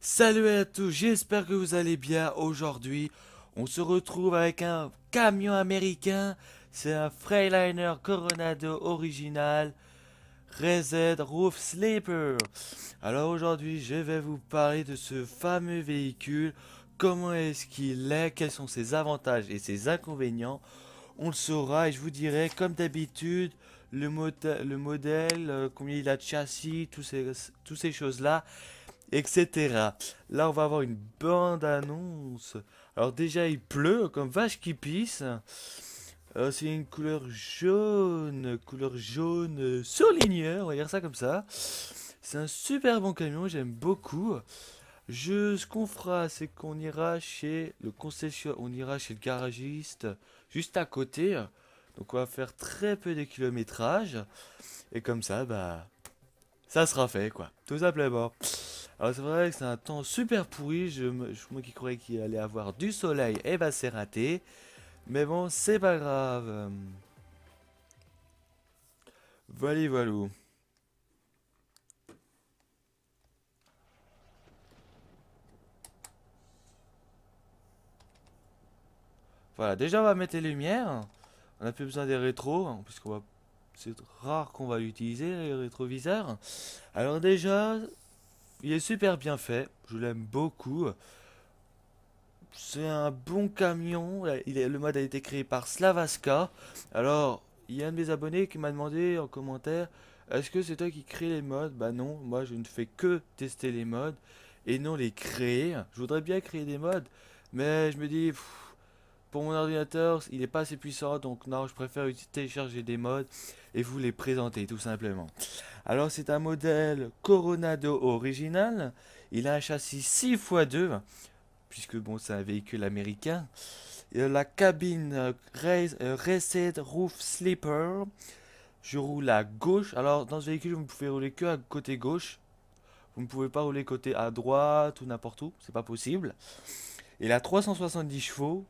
Salut à tous, j'espère que vous allez bien. Aujourd'hui, on se retrouve avec un camion américain. C'est un Freiliner Coronado original Reset Roof Sleeper. Alors aujourd'hui, je vais vous parler de ce fameux véhicule. Comment est-ce qu'il est, quels sont ses avantages et ses inconvénients. On le saura et je vous dirai, comme d'habitude, le, modèle, euh, combien il a de châssis, toutes ces choses-là etc. Là, on va avoir une bande-annonce. Alors déjà, il pleut comme vache qui pisse. Euh, c'est une couleur jaune, couleur jaune souligneur, on va dire ça comme ça. C'est un super bon camion, j'aime beaucoup. Je, ce qu'on fera, c'est qu'on ira chez le concessionnaire, on ira chez le garagiste, juste à côté. Donc on va faire très peu de kilométrage. Et comme ça, bah, ça sera fait, quoi. Tout simplement. Alors c'est vrai que c'est un temps super pourri, je, moi qui croyais qu'il allait avoir du soleil, et eh bah c'est raté. Mais bon, c'est pas grave. Vali valou. Voilà, déjà on va mettre les lumières. On n'a plus besoin des rétros, hein, puisqu'on va... Bah, c'est rare qu'on va utiliser les rétroviseurs. Alors déjà, il est super bien fait, je l'aime beaucoup. C'est un bon camion, il est, le mode a été créé par Slavaska. Alors, il y a un de mes abonnés qui m'a demandé en commentaire est-ce que c'est toi qui crée les modes Bah non, moi je ne fais que tester les modes et non les créer. Je voudrais bien créer des modes, mais je me dis pour mon ordinateur, il n'est pas assez puissant, donc non, je préfère télécharger des modes et vous les présenter tout simplement. Alors c'est un modèle Coronado original. Il a un châssis 6x2, puisque bon, c'est un véhicule américain. Et la cabine euh, Race, euh, Reset Roof Sleeper. Je roule à gauche. Alors dans ce véhicule, vous pouvez rouler que à côté gauche. Vous ne pouvez pas rouler côté à droite ou n'importe où, c'est pas possible. Il a 370 chevaux,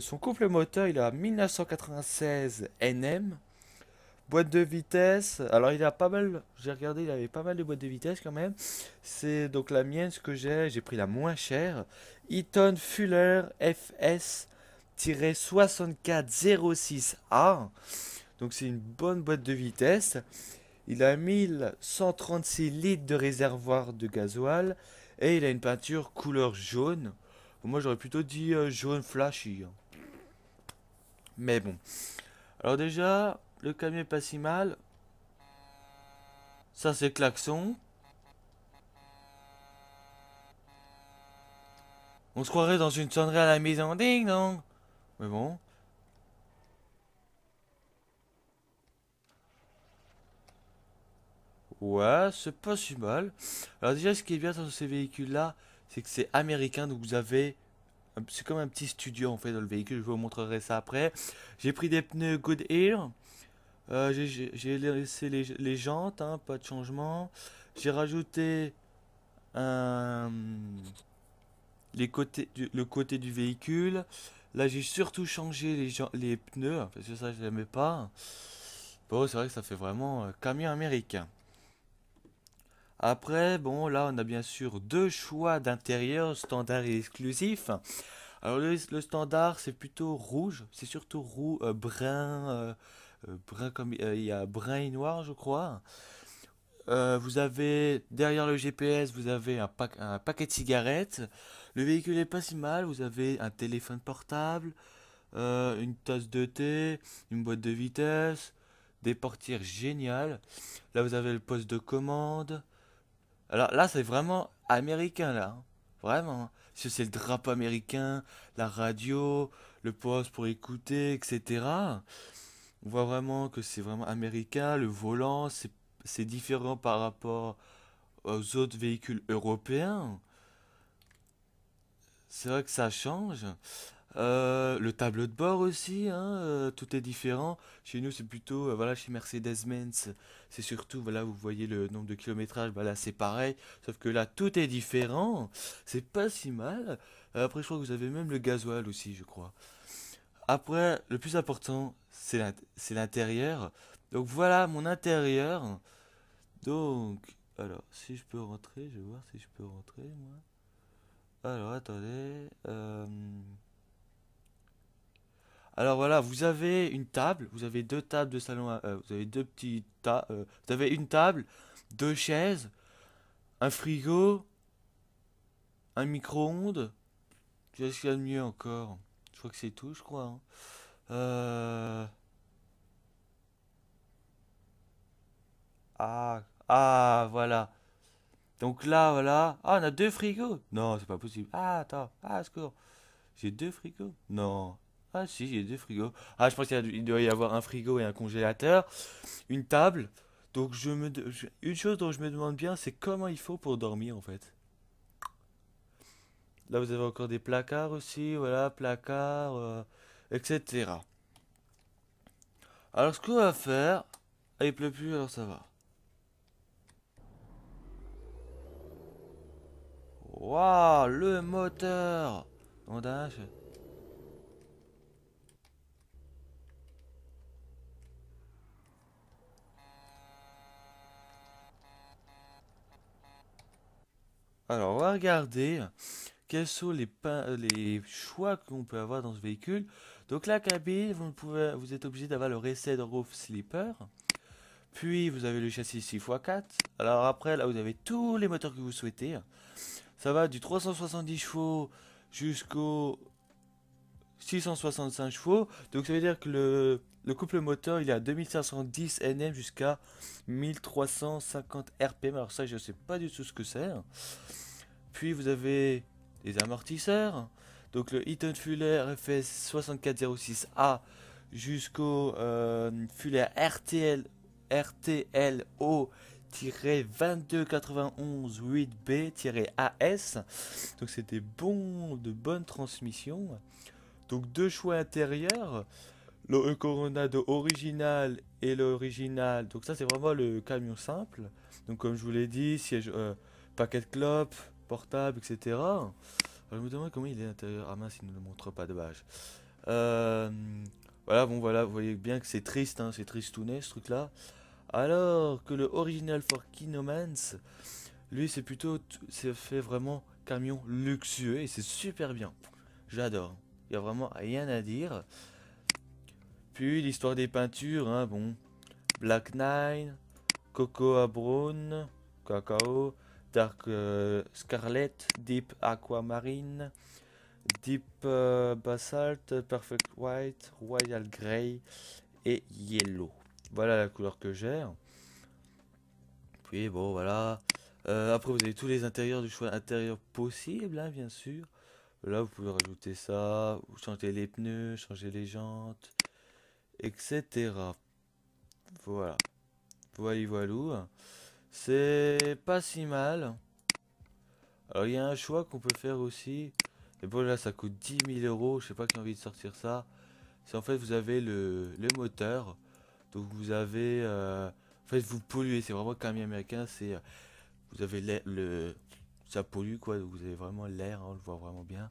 son couple moteur, il a 1996 NM. Boîte de vitesse. Alors il a pas mal. J'ai regardé, il avait pas mal de boîtes de vitesse quand même. C'est donc la mienne, ce que j'ai. J'ai pris la moins chère. Eaton Fuller FS-6406A. Donc c'est une bonne boîte de vitesse. Il a 1136 litres de réservoir de gasoil. Et il a une peinture couleur jaune. Moi, j'aurais plutôt dit euh, jaune flashy. Hein. Mais bon. Alors déjà, le camion est pas si mal. Ça, c'est klaxon. On se croirait dans une sonnerie à la maison. Ding non Mais bon. Ouais, c'est pas si mal. Alors déjà, ce qui est bien dans ces véhicules-là, c'est que c'est américain, donc vous avez c'est comme un petit studio en fait dans le véhicule, je vous montrerai ça après. J'ai pris des pneus Goodyear, euh, j'ai laissé les, jantes, hein, pas de changement. J'ai rajouté les côtés le côté du véhicule. Là j'ai surtout changé les, les pneus, parce que ça je n'aimais pas. Bon c'est vrai que ça fait vraiment euh, camion américain. Après, bon, là, on a bien sûr deux choix d'intérieur, standard et exclusif. Alors, le, standard, c'est plutôt rouge. C'est surtout roux, euh, brun, euh, euh, brun comme il y a brun et noir, je crois. vous avez derrière le GPS, vous avez un, paquet de cigarettes. Le véhicule est pas si mal. Vous avez un téléphone portable, une tasse de thé, une boîte de vitesse, des portières géniales. Là, vous avez le poste de commande. Alors là, c'est vraiment américain, là. Hein. Vraiment. Hein. C'est le drapeau américain, la radio, le poste pour écouter, etc. On voit vraiment que c'est vraiment américain. Le volant, c'est différent par rapport aux autres véhicules européens. C'est vrai que ça change. Euh, le tableau de bord aussi, hein, euh, tout est différent. Chez nous, c'est plutôt, euh, voilà, chez Mercedes-Benz, c'est surtout, voilà, vous voyez le nombre de kilométrages, voilà là, c'est pareil, sauf que là, tout est différent. C'est pas si mal. Après, je crois que vous avez même le gasoil aussi, je crois. Après, le plus important, c'est l'intérieur. Donc voilà mon intérieur. Donc, alors, si je peux rentrer, je vais voir si je peux rentrer, moi. Alors, attendez. Alors voilà, vous avez une table, vous avez deux tables de salon, euh, vous avez deux petits tas, euh, vous avez une table, deux chaises, un frigo, un micro-ondes. Qu'est-ce qu'il y a de mieux encore Je crois que c'est tout, je crois. Hein. Euh, ah, ah, voilà. Donc là, voilà. Ah, on a deux frigos. Non, c'est pas possible. Ah, attends. Ah, secours. J'ai deux frigos. Non. Ah si, j'ai deux frigos. Ah, je pense qu'il doit y avoir un frigo et un congélateur, une table. Donc je me, une chose dont je me demande bien, c'est comment il faut pour dormir en fait. Là, vous avez encore des placards aussi, voilà, placards, euh, etc. Alors, ce qu'on va faire... Ah, il pleut plus, alors ça va. Waouh, le moteur Alors, on va regarder quels sont euh, les, choix qu'on peut avoir dans ce véhicule. Donc, la cabine, vous, êtes obligé d'avoir le Reset Roof Sleeper. Puis, vous avez le châssis 6x4. Alors, après, là, vous avez tous les moteurs que vous souhaitez. Ça va du 370 chevaux jusqu'au 665 chevaux. Donc, ça veut dire que le le couple moteur, il est à 2510 Nm jusqu'à 1350 RPM. Alors ça, je ne sais pas du tout ce que c'est. Puis vous avez des amortisseurs. Donc le Eaton Fuller FS 6406A jusqu'au euh, Fuller RTL RTLO 2291 8B-AS. Donc c'était bon, de bonnes transmissions. Donc deux choix intérieurs le Coronado original et l'original. Donc ça c'est vraiment le camion simple. Donc comme je vous l'ai dit, siège je euh, paquet de clopes, portable, etc. je me demande comment il est à l'intérieur. Ah mince, il ne montre pas de bâche. Euh, voilà, bon voilà, vous voyez bien que c'est triste, hein, c'est tristounet ce truc-là. Alors que le original for Kinomans, lui c'est plutôt, c'est fait vraiment camion luxueux et c'est super bien. J'adore. Il n'y a vraiment rien à dire. Puis l'histoire des peintures, hein, bon. Black Nine, Cocoa Brown, Cacao, Dark euh, Scarlet, Deep Aquamarine, Deep euh, Basalt, Perfect White, Royal Grey et Yellow. Voilà la couleur que j'ai. Puis bon, voilà. Euh, après, vous avez tous les intérieurs du choix intérieur possible, hein, bien sûr. Là, vous pouvez rajouter ça, changer les pneus, changer les jantes, etc. Voilà. Voilà, voilà. C'est pas si mal. Alors, il y a un choix qu'on peut faire aussi. Et bon, là, ça coûte 10 000 euros. Je sais pas qui a envie de sortir ça. C'est en fait, vous avez le, moteur. Donc, vous avez. Euh, en fait, vous polluez. C'est vraiment camion américain. C'est. Euh, vous avez le. Ça pollue quoi. Donc, vous avez vraiment l'air. Hein, on le voit vraiment bien.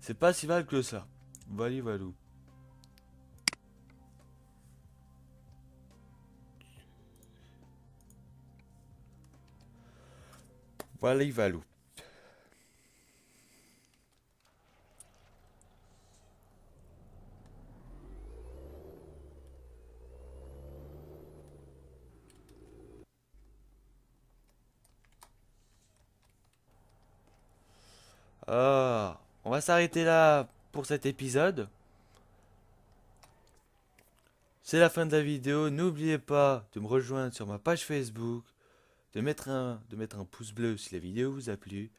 C'est pas si mal que ça. Voilà, voilou. Ah, on va s'arrêter là pour cet épisode. C'est la fin de la vidéo. N'oubliez pas de me rejoindre sur ma page Facebook, de mettre un, de mettre un pouce bleu si la vidéo vous a plu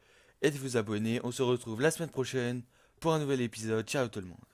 et de vous abonner. On se retrouve la semaine prochaine pour un nouvel épisode. Ciao tout le monde.